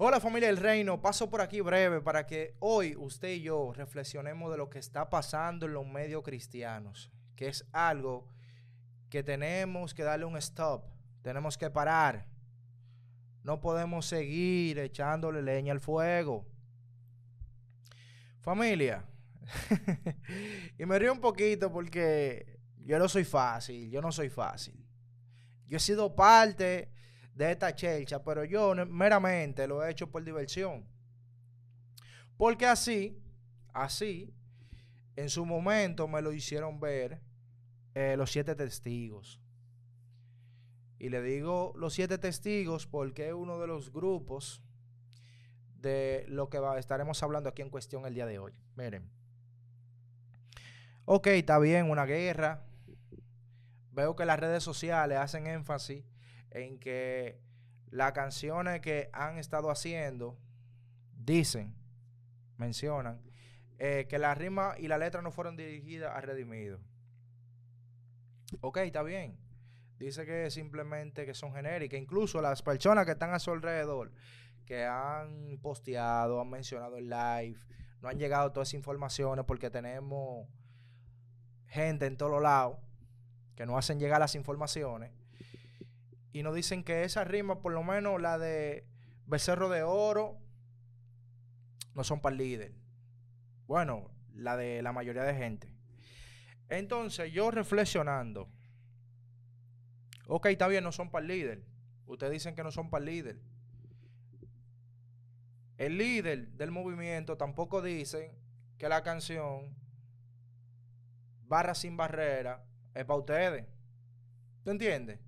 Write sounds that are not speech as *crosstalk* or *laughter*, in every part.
Hola familia del reino, paso por aquí breve para que hoy usted y yo reflexionemos de lo que está pasando en los medios cristianos, que es algo que tenemos que darle un stop, tenemos que parar, no podemos seguir echándole leña al fuego. Familia, *laughs* y me río un poquito porque yo no soy fácil, yo no soy fácil. Yo he sido parte de esta chelcha, pero yo meramente lo he hecho por diversión. Porque así, así, en su momento me lo hicieron ver eh, los siete testigos. Y le digo los siete testigos porque es uno de los grupos de lo que estaremos hablando aquí en cuestión el día de hoy. Miren. Ok, está bien, una guerra. Veo que las redes sociales hacen énfasis en que las canciones que han estado haciendo dicen, mencionan, eh, que la rima y la letra no fueron dirigidas a Redimido. Ok, está bien. Dice que simplemente que son genéricas. Incluso las personas que están a su alrededor, que han posteado, han mencionado en live, no han llegado todas esas informaciones porque tenemos gente en todos lados que no hacen llegar las informaciones y nos dicen que esa rima por lo menos la de Becerro de Oro, no son para el líder. Bueno, la de la mayoría de gente. Entonces, yo reflexionando, ok, está bien, no son para el líder. Ustedes dicen que no son para el líder. El líder del movimiento tampoco dicen que la canción Barra sin barrera es para ustedes. ¿Te entiendes?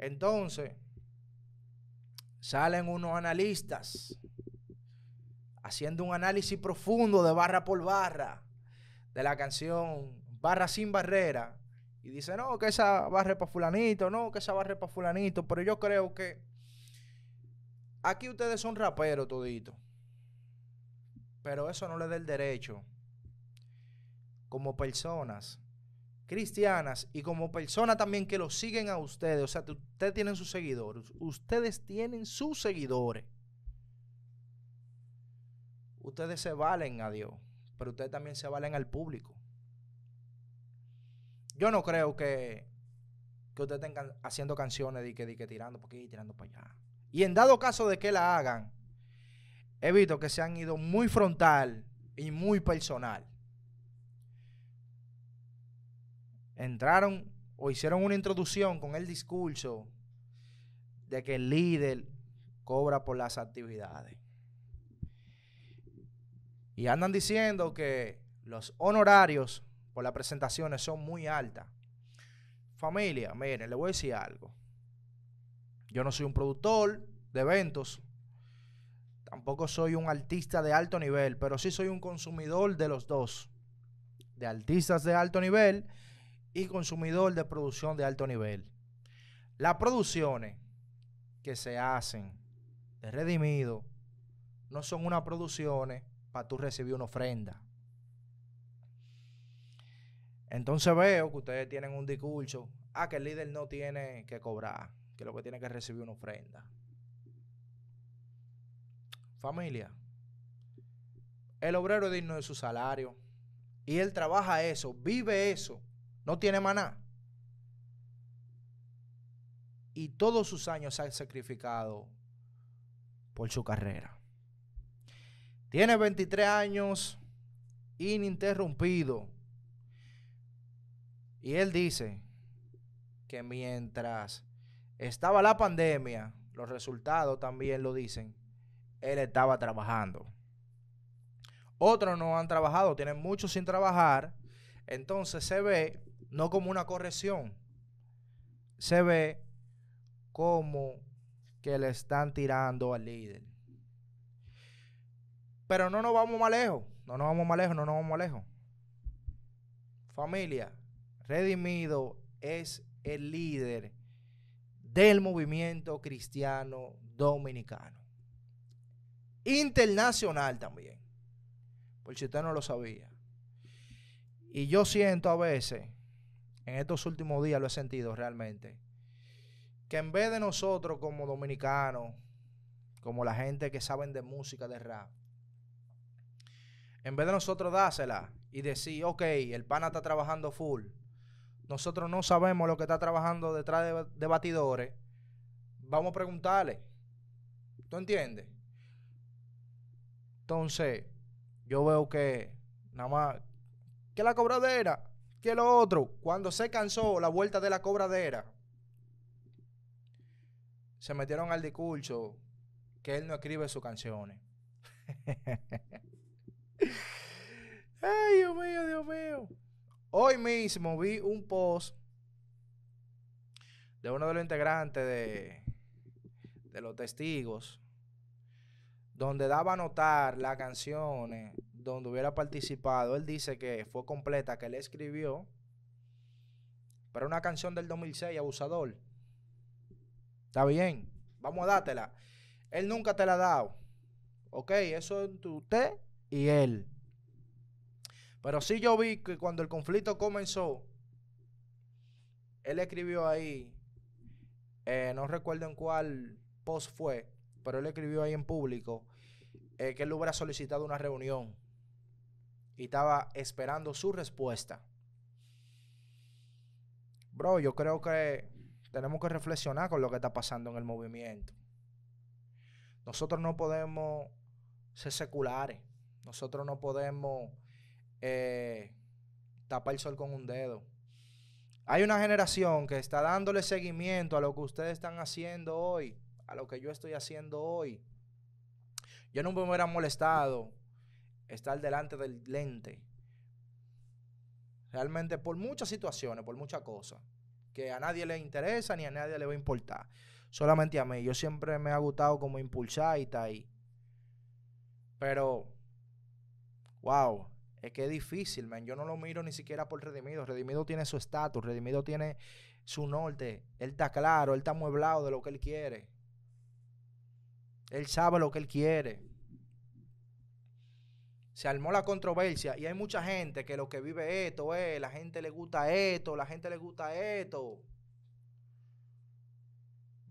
Entonces, salen unos analistas haciendo un análisis profundo de barra por barra de la canción Barra sin barrera y dicen, no, que esa barra es para fulanito, no, que esa barra es para fulanito, pero yo creo que aquí ustedes son raperos todito, pero eso no le da el derecho como personas cristianas y como personas también que los siguen a ustedes, o sea, ustedes tienen sus seguidores, ustedes tienen sus seguidores. Ustedes se valen a Dios, pero ustedes también se valen al público. Yo no creo que, que ustedes estén haciendo canciones de que, que tirando para aquí tirando para allá. Y en dado caso de que la hagan, he visto que se han ido muy frontal y muy personal. entraron o hicieron una introducción con el discurso de que el líder cobra por las actividades. Y andan diciendo que los honorarios por las presentaciones son muy altas. Familia, miren, le voy a decir algo. Yo no soy un productor de eventos, tampoco soy un artista de alto nivel, pero sí soy un consumidor de los dos. De artistas de alto nivel y consumidor de producción de alto nivel. Las producciones que se hacen de redimido no son unas producciones para tú recibir una ofrenda. Entonces veo que ustedes tienen un discurso, a ah, que el líder no tiene que cobrar, que lo que tiene que recibir una ofrenda. Familia, el obrero es digno de su salario y él trabaja eso, vive eso no tiene maná. Y todos sus años se ha sacrificado por su carrera. Tiene 23 años ininterrumpido. Y él dice que mientras estaba la pandemia, los resultados también lo dicen, él estaba trabajando. Otros no han trabajado, tienen muchos sin trabajar. Entonces se ve no como una corrección. Se ve como que le están tirando al líder. Pero no nos vamos más lejos, no nos vamos más lejos, no nos vamos más lejos. Familia, Redimido es el líder del movimiento cristiano dominicano. Internacional también, por si usted no lo sabía. Y yo siento a veces en estos últimos días lo he sentido realmente, que en vez de nosotros como dominicanos, como la gente que saben de música, de rap, en vez de nosotros dársela y decir, ok, el pana está trabajando full, nosotros no sabemos lo que está trabajando detrás de, de batidores, vamos a preguntarle. ¿Tú entiendes? Entonces, yo veo que nada más que la cobradera que lo otro, cuando se cansó la vuelta de la cobradera, se metieron al discurso que él no escribe sus canciones. *laughs* Ay, Dios mío, Dios mío. Hoy mismo vi un post de uno de los integrantes de, de los testigos, donde daba a notar las canciones donde hubiera participado. Él dice que fue completa, que él escribió para una canción del 2006, Abusador. Está bien, vamos a dártela. Él nunca te la ha dado. Ok, eso es entre usted y él. Pero sí yo vi que cuando el conflicto comenzó, él escribió ahí, eh, no recuerdo en cuál post fue, pero él escribió ahí en público eh, que él hubiera solicitado una reunión y estaba esperando su respuesta. Bro, yo creo que tenemos que reflexionar con lo que está pasando en el movimiento. Nosotros no podemos ser seculares. Nosotros no podemos eh, tapar el sol con un dedo. Hay una generación que está dándole seguimiento a lo que ustedes están haciendo hoy, a lo que yo estoy haciendo hoy. Yo no me hubiera molestado estar delante del lente. Realmente por muchas situaciones, por muchas cosas, que a nadie le interesa ni a nadie le va a importar. Solamente a mí. Yo siempre me ha gustado como impulsar y está ahí. Pero, wow, es que es difícil, man. Yo no lo miro ni siquiera por Redimido. Redimido tiene su estatus, Redimido tiene su norte. Él está claro, él está mueblado de lo que él quiere. Él sabe lo que él quiere se armó la controversia y hay mucha gente que lo que vive esto es, la gente le gusta esto, la gente le gusta esto.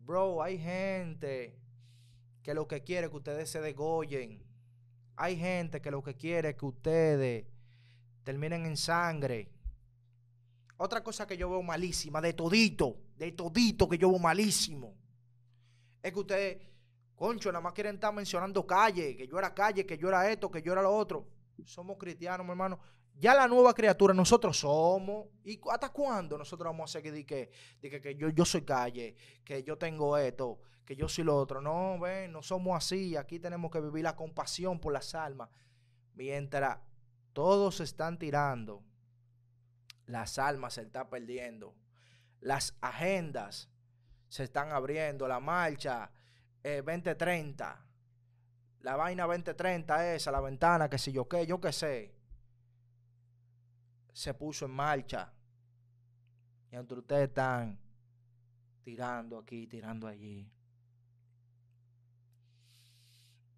Bro, hay gente que lo que quiere que ustedes se degollen. Hay gente que lo que quiere que ustedes terminen en sangre. Otra cosa que yo veo malísima, de todito, de todito que yo veo malísimo, es que ustedes Concho, nada más quieren estar mencionando calle, que yo era calle, que yo era esto, que yo era lo otro. Somos cristianos, mi hermano. Ya la nueva criatura, nosotros somos. ¿Y hasta cuándo nosotros vamos a seguir de que, de que, que yo, yo soy calle, que yo tengo esto, que yo soy lo otro? No, ven, no somos así. Aquí tenemos que vivir la compasión por las almas. Mientras todos se están tirando, las almas se están perdiendo. Las agendas se están abriendo, la marcha, 2030. Eh, la vaina 2030 esa, la ventana, que si yo qué, yo qué sé. Se puso en marcha. Y entre ustedes están tirando aquí, tirando allí.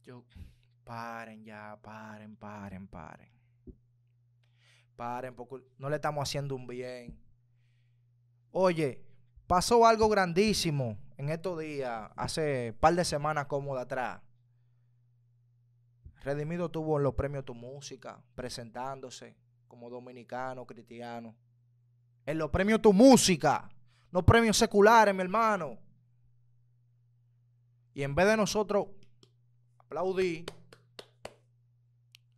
Yo, paren ya, paren, paren, paren. Paren, porque no le estamos haciendo un bien. Oye, pasó algo grandísimo en estos días, hace par de semanas como de atrás. Redimido tuvo los premios Tu Música, presentándose como dominicano, cristiano. En los premios Tu Música, los premios seculares, mi hermano. Y en vez de nosotros aplaudir,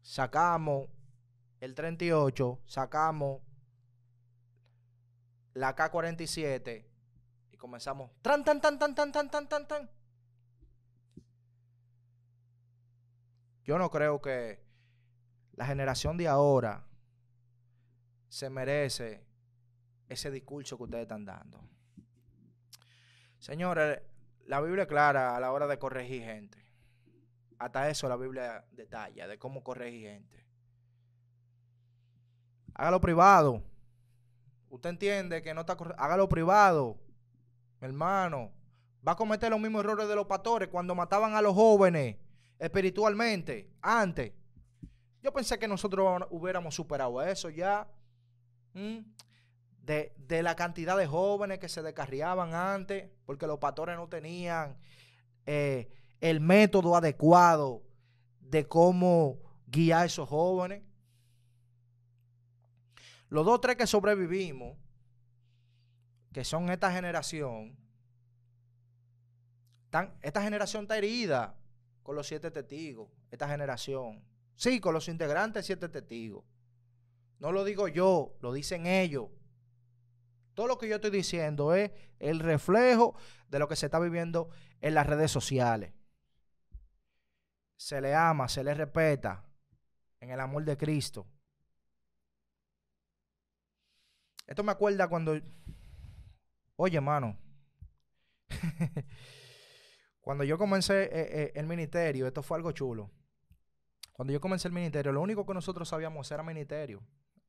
sacamos el 38, sacamos la K-47 comenzamos. tan, tan, tan, tan, tan, tan, tan, tan. Yo no creo que la generación de ahora se merece ese discurso que ustedes están dando. Señores, la Biblia es clara a la hora de corregir gente. Hasta eso la Biblia detalla, de cómo corregir gente. Hágalo privado. Usted entiende que no está Hágalo privado hermano, va a cometer los mismos errores de los pastores cuando mataban a los jóvenes espiritualmente, antes. Yo pensé que nosotros hubiéramos superado eso ya. De, la cantidad de jóvenes que se descarriaban antes, porque los pastores no tenían eh, el método adecuado de cómo guiar a esos jóvenes. Los dos, tres que sobrevivimos, que son esta generación, tan, esta generación está herida con los siete testigos, esta generación. Sí, con los integrantes siete testigos. No lo digo yo, lo dicen ellos. Todo lo que yo estoy diciendo es el reflejo de lo que se está viviendo en las redes sociales. Se le ama, se le respeta en el amor de Cristo. Esto me acuerda cuando Oye, hermano, *laughs* Cuando yo comencé eh, eh, el ministerio, esto fue algo chulo. Cuando yo comencé el ministerio, lo único que nosotros sabíamos era ministerio.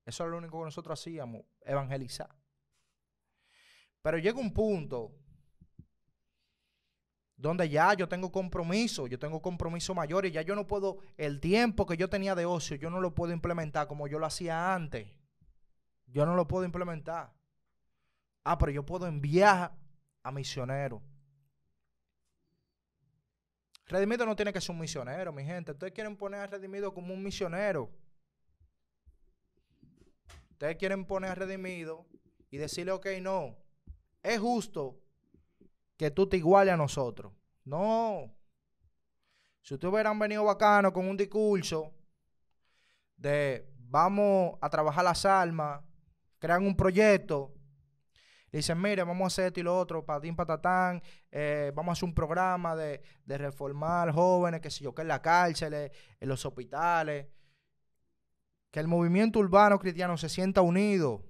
Eso era lo único que nosotros hacíamos, evangelizar. Pero llega un punto donde ya yo tengo compromiso, yo tengo compromiso mayor y ya yo no puedo, el tiempo que yo tenía de ocio, yo no lo puedo implementar como yo lo hacía antes. Yo no lo puedo implementar. Ah, pero yo puedo enviar a misioneros. Redimido no tiene que ser un misionero, mi gente. Ustedes quieren poner a Redimido como un misionero. Ustedes quieren poner a Redimido y decirle, ok, no. Es justo que tú te iguales a nosotros. No. Si ustedes hubieran venido bacano con un discurso de vamos a trabajar las almas, crean un proyecto dicen, mire, vamos a hacer esto y lo otro, patín, patatán, eh, vamos a hacer un programa de, reformar jóvenes, que sé yo, que en la cárcel, en los hospitales, que el movimiento urbano cristiano se sienta unido,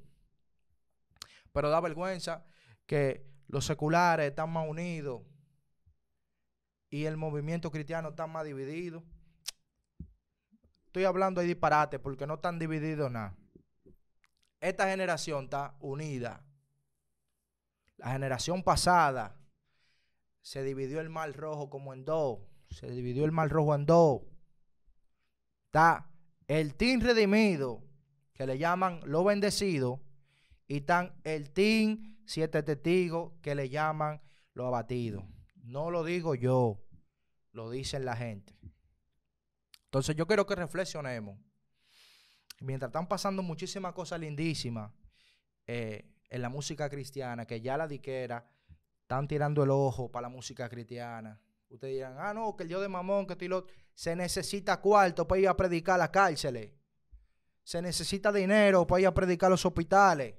pero da vergüenza que los seculares están más unidos y el movimiento cristiano está más dividido. Estoy hablando de disparate porque no están divididos nada. Esta generación está unida. La generación pasada se dividió el mal rojo como en dos. Se dividió el mal rojo en dos. Está el team redimido, que le llaman lo bendecido, y tan el team siete testigos, que le llaman lo abatido. No lo digo yo, lo dicen la gente. Entonces yo quiero que reflexionemos. Mientras están pasando muchísimas cosas lindísimas, eh, en la música cristiana, que ya la diquera están tirando el ojo para la música cristiana. Ustedes dirán, ah, no, que el Dios de Mamón, que lo... Se necesita cuarto para ir a predicar las cárceles. Se necesita dinero para ir a predicar los hospitales.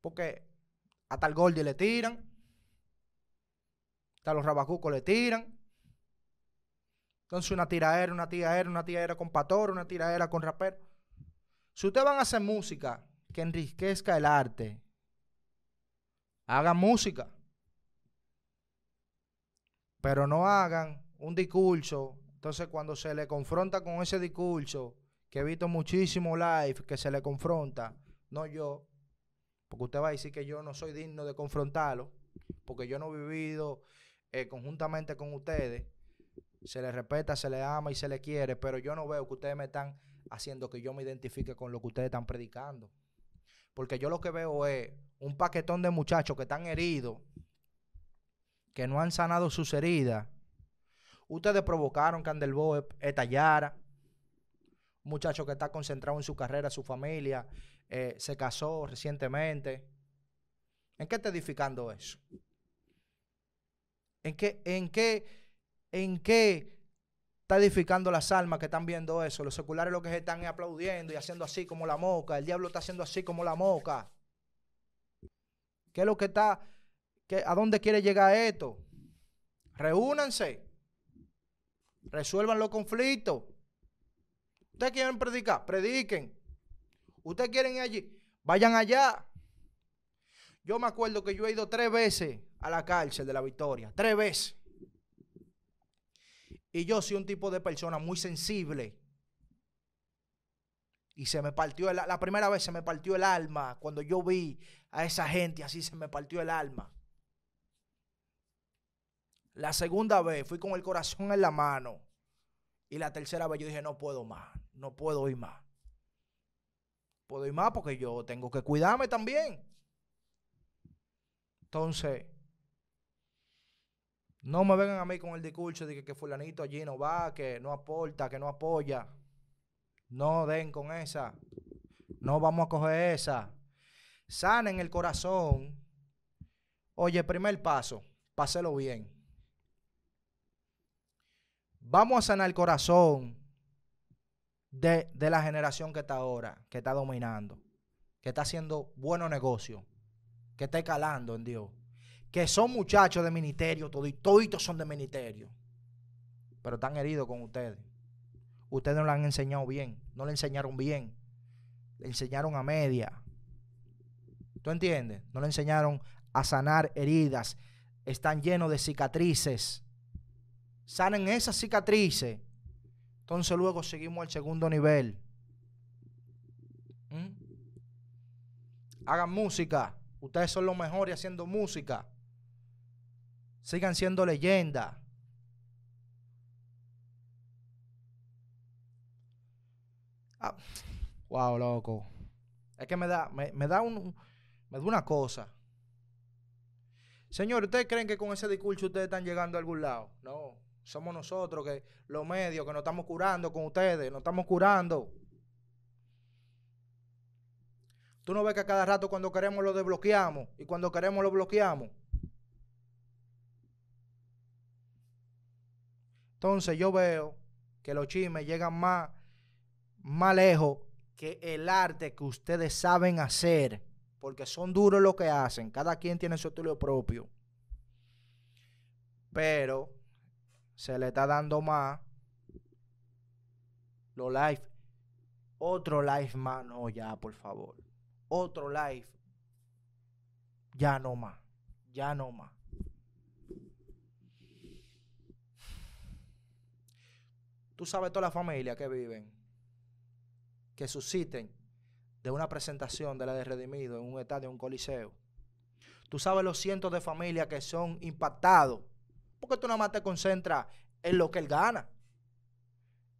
Porque hasta el Gordi le tiran. Hasta los rabacucos le tiran. Entonces una tiraera, una tiraera, una tiraera con pastor, una tiraera con rapero. Si ustedes van a hacer música que enriquezca el arte, hagan música. Pero no hagan un discurso. Entonces, cuando se le confronta con ese discurso, que he visto muchísimo live que se le confronta, no yo, porque usted va a decir que yo no soy digno de confrontarlo, porque yo no he vivido eh, conjuntamente con ustedes. Se le respeta, se le ama y se le quiere, pero yo no veo que ustedes me están haciendo que yo me identifique con lo que ustedes están predicando. Porque yo lo que veo es un paquetón de muchachos que están heridos, que no han sanado sus heridas. Ustedes provocaron que Andelbo estallara. Un muchacho que está concentrado en su carrera, su familia, eh, se casó recientemente. ¿En qué está edificando eso? ¿En qué, en qué, en qué está edificando las almas que están viendo eso. Los seculares lo que están aplaudiendo y haciendo así como la moca. El diablo está haciendo así como la moca. ¿Qué es lo que está? ¿A dónde quiere llegar esto? Reúnanse. Resuelvan los conflictos. ¿Ustedes quieren predicar? Prediquen. ¿Ustedes quieren ir allí? Vayan allá. Yo me acuerdo que yo he ido tres veces a la cárcel de la Victoria. Tres veces. Y yo soy un tipo de persona muy sensible. Y se me partió, el, la primera vez se me partió el alma cuando yo vi a esa gente, así se me partió el alma. La segunda vez fui con el corazón en la mano. Y la tercera vez yo dije, no puedo más, no puedo ir más. Puedo ir más porque yo tengo que cuidarme también. Entonces, no me vengan a mí con el discurso de que, fulanito allí no va, que no aporta, que no apoya. No den con esa. No vamos a coger esa. Sanen el corazón. Oye, primer paso, páselo bien. Vamos a sanar el corazón de, de la generación que está ahora, que está dominando, que está haciendo buenos negocios, que está calando en Dios que son muchachos de ministerio, toditos, son de ministerio, pero están heridos con ustedes. Ustedes no le han enseñado bien, no le enseñaron bien, le enseñaron a media. ¿Tú entiendes? No le enseñaron a sanar heridas, están llenos de cicatrices. Sanen esas cicatrices. Entonces luego seguimos al segundo nivel. ¿Mm? Hagan música. Ustedes son los mejores haciendo música sigan siendo leyenda. Ah, wow, loco. Es que me da, me, da un, me da una cosa. Señor, ¿ustedes creen que con ese discurso ustedes están llegando a algún lado? No. Somos nosotros que los medios que nos estamos curando con ustedes, nos estamos curando. Tú no ves que a cada rato cuando queremos lo desbloqueamos y cuando queremos lo bloqueamos. Entonces yo veo que los chismes llegan más, más lejos que el arte que ustedes saben hacer, porque son duros lo que hacen, cada quien tiene su estilo propio. Pero se le está dando más los live. Otro live más, no, ya, por favor. Otro live. Ya no más, ya no más. Tú sabes toda la familia que viven, que susciten de una presentación de la de Redimido en un estadio, en un coliseo. Tú sabes los cientos de familias que son impactados. Porque tú nada más te concentras en lo que él gana.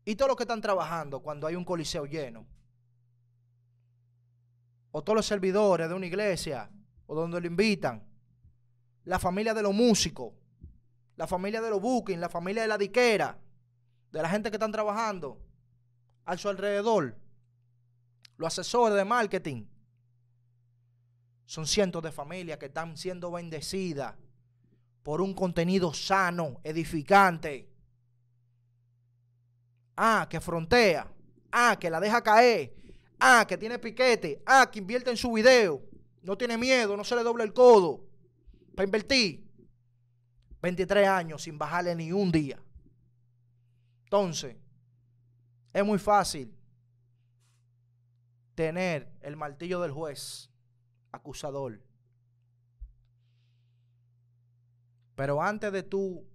Y todos los que están trabajando cuando hay un coliseo lleno. O todos los servidores de una iglesia. O donde lo invitan. La familia de los músicos. La familia de los bookings. La familia de la diquera de la gente que están trabajando a su alrededor, los asesores de marketing. Son cientos de familias que están siendo bendecidas por un contenido sano, edificante. Ah, que frontea. Ah, que la deja caer. Ah, que tiene piquete. Ah, que invierte en su video. No tiene miedo, no se le dobla el codo. Para invertir. 23 años sin bajarle ni un día. Entonces, es muy fácil tener el martillo del juez acusador. Pero antes de tú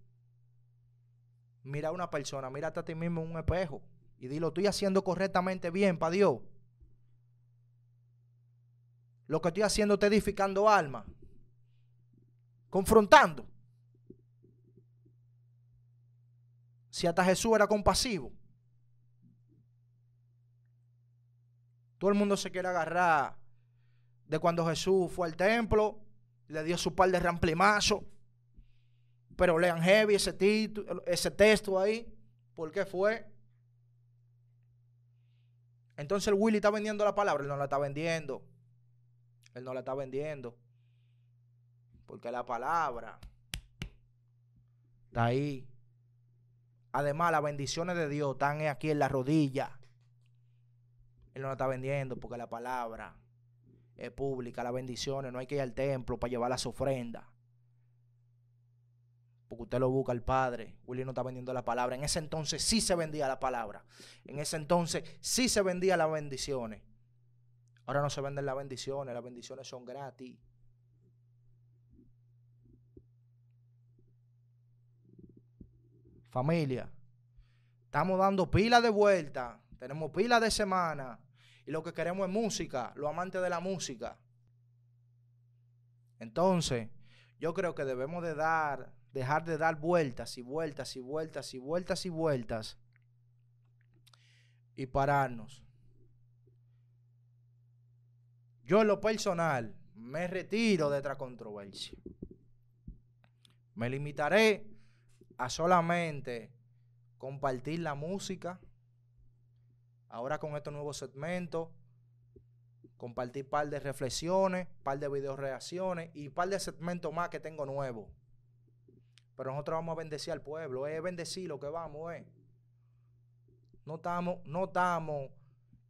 mira a una persona, mírate a ti mismo en un espejo y dilo, estoy haciendo correctamente bien para Dios. Lo que estoy haciendo te edificando alma, confrontando. si hasta Jesús era compasivo. Todo el mundo se quiere agarrar de cuando Jesús fue al templo, le dio su par de ramplimazos. Pero lean heavy ese, título, ese texto ahí. ¿Por qué fue? Entonces el Willy está vendiendo la palabra. Él no la está vendiendo. Él no la está vendiendo. Porque la palabra está ahí. Además, las bendiciones de Dios están aquí en la rodilla. Él no la está vendiendo porque la palabra es pública, las bendiciones, no hay que ir al templo para llevar las ofrendas. Porque usted lo busca al Padre. Willy no está vendiendo la palabra. En ese entonces sí se vendía la palabra. En ese entonces sí se vendía las bendiciones. Ahora no se venden las bendiciones, las bendiciones son gratis. familia, estamos dando pilas de vuelta, tenemos pilas de semana y lo que queremos es música, los amantes de la música. Entonces, yo creo que debemos de dar, dejar de dar vueltas y vueltas y vueltas y vueltas y vueltas y pararnos. Yo en lo personal me retiro de otra controversia. Me limitaré a solamente compartir la música, ahora con estos nuevos segmentos, compartir par de reflexiones, par de reacciones y par de segmentos más que tengo nuevos. Pero nosotros vamos a bendecir al pueblo, es bendecir lo que vamos, eh. No no estamos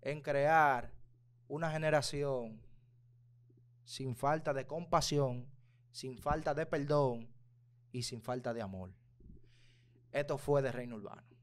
en crear una generación sin falta de compasión, sin falta de perdón y sin falta de amor. Esto fue de Reino Urbano.